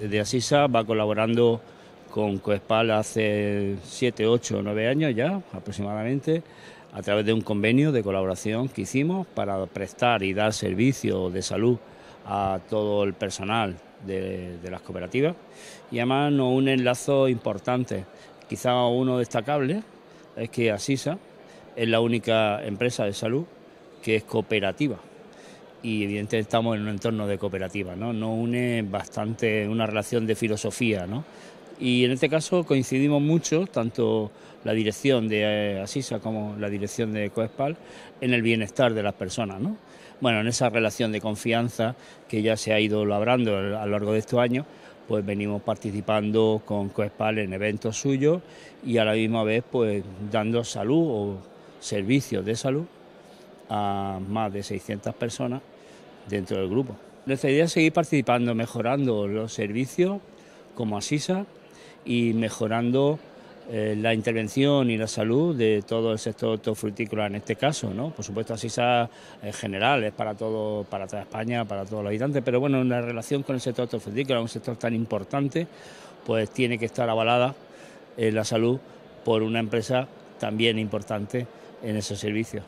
de Asisa va colaborando con Coespal hace 7, 8, 9 años ya aproximadamente, a través de un convenio de colaboración que hicimos para prestar y dar servicio de salud a todo el personal de, las cooperativas. Y además un un importante, importante, Quizá uno destacable es que Asisa es la única empresa de salud que es cooperativa y evidentemente estamos en un entorno de cooperativa, ¿no? Nos une bastante una relación de filosofía, ¿no? Y en este caso coincidimos mucho, tanto la dirección de eh, Asisa como la dirección de Coespal, en el bienestar de las personas, ¿no? Bueno, en esa relación de confianza que ya se ha ido labrando a lo largo de estos años, pues venimos participando con Coespal en eventos suyos y a la misma vez pues dando salud o servicios de salud a más de 600 personas dentro del grupo. Nuestra idea es seguir participando, mejorando los servicios como Asisa y mejorando eh, la intervención y la salud de todo el sector hortofrutícola en este caso, ¿no? Por supuesto, Asisa en general es para para toda España, para todos los habitantes, pero bueno, la relación con el sector hortofrutícola, un sector tan importante, pues tiene que estar avalada eh, la salud por una empresa también importante en esos servicios.